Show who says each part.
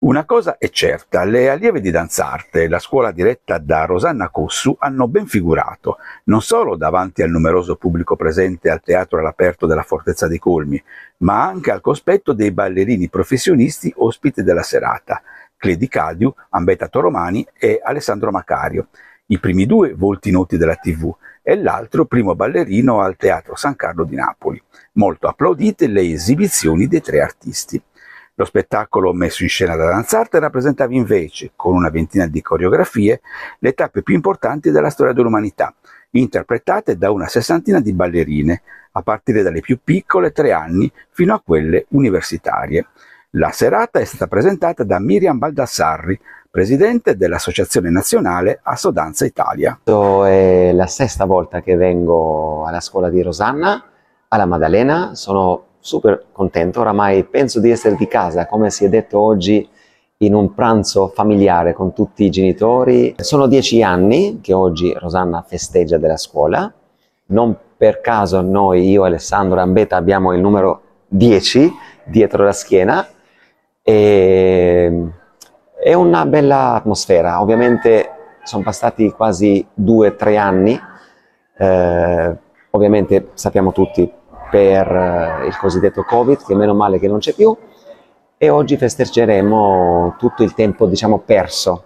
Speaker 1: Una cosa è certa, le allieve di danzarte, la scuola diretta da Rosanna Cossu, hanno ben figurato, non solo davanti al numeroso pubblico presente al teatro all'aperto della Fortezza dei Colmi, ma anche al cospetto dei ballerini professionisti ospiti della serata, Cledi Cadiu, Ambetta Toromani e Alessandro Macario, i primi due volti noti della TV, e l'altro primo ballerino al Teatro San Carlo di Napoli. Molto applaudite le esibizioni dei tre artisti. Lo spettacolo messo in scena da Danzarte rappresentava invece, con una ventina di coreografie, le tappe più importanti della storia dell'umanità, interpretate da una sessantina di ballerine, a partire dalle più piccole, tre anni, fino a quelle universitarie. La serata è stata presentata da Miriam Baldassarri, presidente dell'Associazione Nazionale Assodanza
Speaker 2: Italia. È la sesta volta che vengo alla scuola di Rosanna, alla Maddalena, sono super contento, oramai penso di essere di casa, come si è detto oggi in un pranzo familiare con tutti i genitori. Sono dieci anni che oggi Rosanna festeggia della scuola, non per caso noi, io e Alessandro Ambeta, abbiamo il numero 10 dietro la schiena e ehm, è una bella atmosfera, ovviamente sono passati quasi due o tre anni, eh, ovviamente sappiamo tutti per eh, il cosiddetto Covid, che meno male che non c'è più, e oggi festeggeremo tutto il tempo diciamo perso